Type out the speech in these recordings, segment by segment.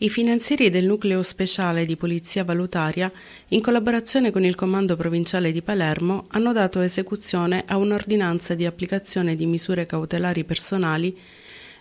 I finanzieri del nucleo speciale di polizia valutaria, in collaborazione con il comando provinciale di Palermo, hanno dato esecuzione a un'ordinanza di applicazione di misure cautelari personali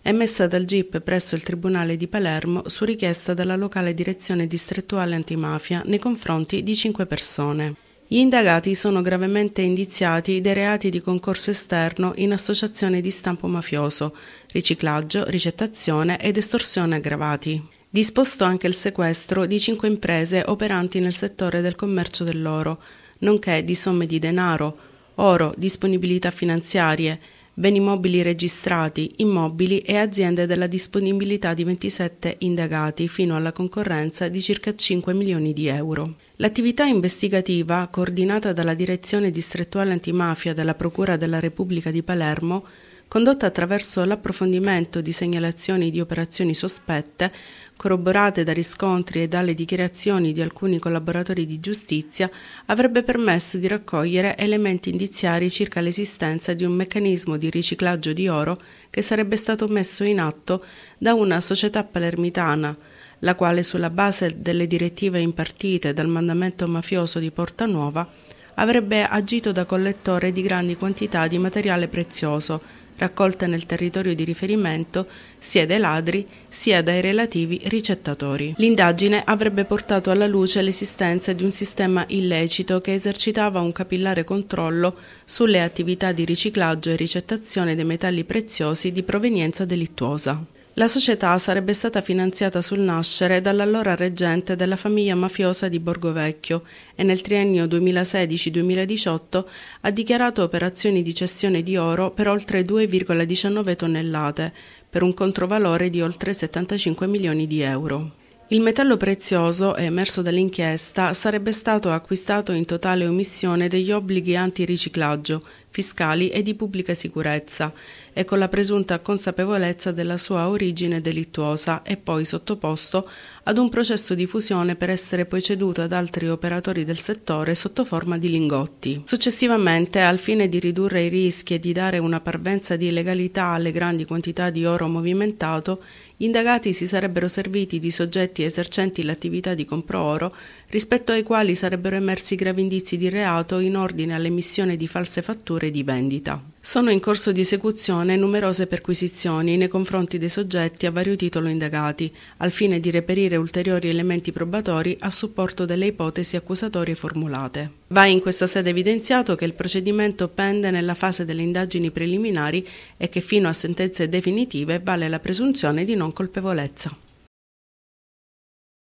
emessa dal GIP presso il Tribunale di Palermo su richiesta dalla locale direzione distrettuale antimafia nei confronti di cinque persone. Gli indagati sono gravemente indiziati dei reati di concorso esterno in associazione di stampo mafioso, riciclaggio, ricettazione ed estorsione aggravati. Disposto anche il sequestro di cinque imprese operanti nel settore del commercio dell'oro, nonché di somme di denaro, oro, disponibilità finanziarie, beni mobili registrati, immobili e aziende della disponibilità di 27 indagati fino alla concorrenza di circa 5 milioni di euro. L'attività investigativa, coordinata dalla Direzione distrettuale antimafia della Procura della Repubblica di Palermo, condotta attraverso l'approfondimento di segnalazioni di operazioni sospette, corroborate da riscontri e dalle dichiarazioni di alcuni collaboratori di giustizia, avrebbe permesso di raccogliere elementi indiziari circa l'esistenza di un meccanismo di riciclaggio di oro che sarebbe stato messo in atto da una società palermitana, la quale sulla base delle direttive impartite dal mandamento mafioso di Porta Nuova avrebbe agito da collettore di grandi quantità di materiale prezioso, raccolte nel territorio di riferimento sia dai ladri sia dai relativi ricettatori. L'indagine avrebbe portato alla luce l'esistenza di un sistema illecito che esercitava un capillare controllo sulle attività di riciclaggio e ricettazione dei metalli preziosi di provenienza delittuosa. La società sarebbe stata finanziata sul nascere dall'allora reggente della famiglia mafiosa di Borgovecchio e nel triennio 2016-2018 ha dichiarato operazioni di cessione di oro per oltre 2,19 tonnellate, per un controvalore di oltre 75 milioni di euro. Il metallo prezioso, emerso dall'inchiesta, sarebbe stato acquistato in totale omissione degli obblighi antiriciclaggio, fiscali e di pubblica sicurezza, e con la presunta consapevolezza della sua origine delittuosa e poi sottoposto ad un processo di fusione per essere poi ceduto ad altri operatori del settore sotto forma di lingotti. Successivamente, al fine di ridurre i rischi e di dare una parvenza di legalità alle grandi quantità di oro movimentato, gli indagati si sarebbero serviti di soggetti esercenti l'attività di compro oro, rispetto ai quali sarebbero emersi gravi indizi di reato in ordine all'emissione di false fatture di vendita. Sono in corso di esecuzione numerose perquisizioni nei confronti dei soggetti a vario titolo indagati, al fine di reperire ulteriori elementi probatori a supporto delle ipotesi accusatorie formulate. Va in questa sede evidenziato che il procedimento pende nella fase delle indagini preliminari e che fino a sentenze definitive vale la presunzione di non colpevolezza.